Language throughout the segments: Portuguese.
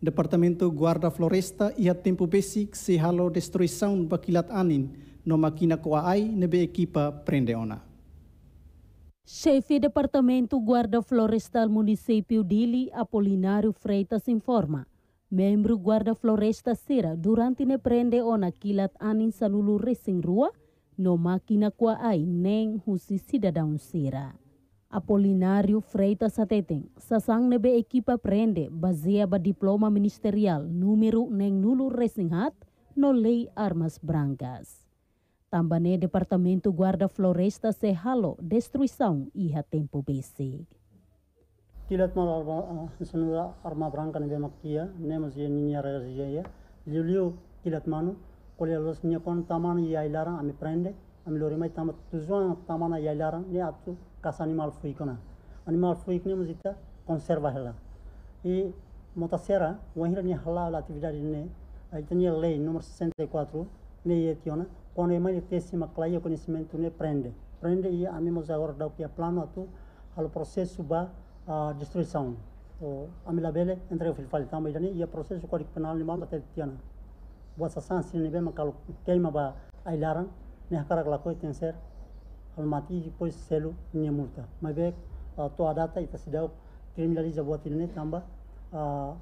Departamento Guarda Floresta ia tempo basic se halo destruição baquilat anin no makina koai nebe equipa prende ona. Chefe Departamento Guarda Florestal Município Dili, Apolinário Freitas informa. Membro Guarda Floresta Sera durante ne prende ona kilat anin sanulu resing rua no máquina koai neng husi cidadão Sera. Apolinário Freitas Ateten, sasang nebe equipa prende baseia ba diploma ministerial número neng nulo resinghat no lei armas brancas. Tambane Departamento Guarda Floresta sehalo destruição destruição a tempo basic. Tilat mal arma eh, sunura arma branca nebe makia nemos ye ninya razia ya. Julio tilat manu kolya los nyakon taman ye ailara ami prende amilorima tama toujours tamana yailara ne né, ato kas animal fuikona né? animal fuikne né, ita conserva hela e motasera wahira ni hala a atividade ne aitani lei número 64 ne na quando é mais tessima claia conhecimento né prende prende e amimos agora o que é plano atu ao processo ba a destruição o amilabele entre o filfal tama idani e processo código penal ni mamba na boa sasan sinibema kalo queima ba ailaran mihakaraglakoy tenser almati pois selo minha multa mas bem a tua data ita tá, sidau criminaliza boa tinene tamba tá, a é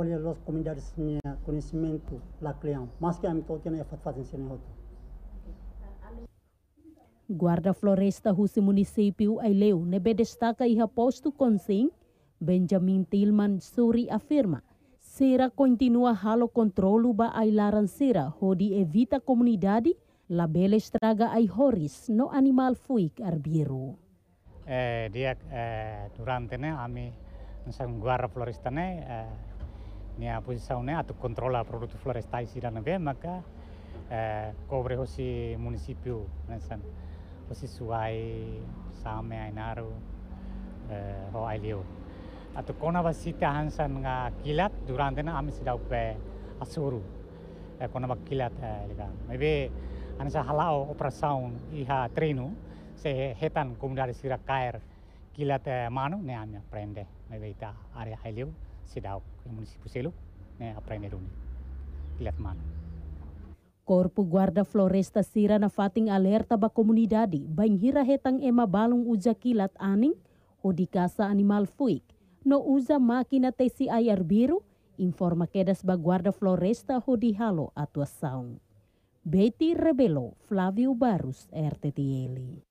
olha los comunidades minha conhecimento la cliente mas que a mito tinha ya é fatfat ensene hoto Guarda Floresta Russe Município Aileu nebe destaca e aposto com sim. Benjamin Tilman Suri afirma será continua halo controlo ba ailaran sera, hodi evita comunidade La belle estraga ai horis no animal fuik arbiru. Eh, dia eh, durante ne ami sang guara florista ne eh, nia posizione atau kontrola produk floresta isi dan be maka eh, cobre hosi municipio nesan hosi suai same naru eh, ho liu atu kona basita hansan nga kilat durante ne ami si daupe asuru eh, kona bakilat eh, liga maybe Ana sa halao operasaun iha treino se hetan comunidade sira caer kila eh, manu ne amia prende me beita are hailiu sidau município selu ne aprende runi kila manu Korpu Guarda Floresta Sira na fating alerta ba komunidade hira hetang ema balong uja kilat aning kasa animal fuik no uza makina tesi ayar biru informa kedas ba Guarda Floresta halo atua saung. Betty Rebelo, Flavio Barus, RTT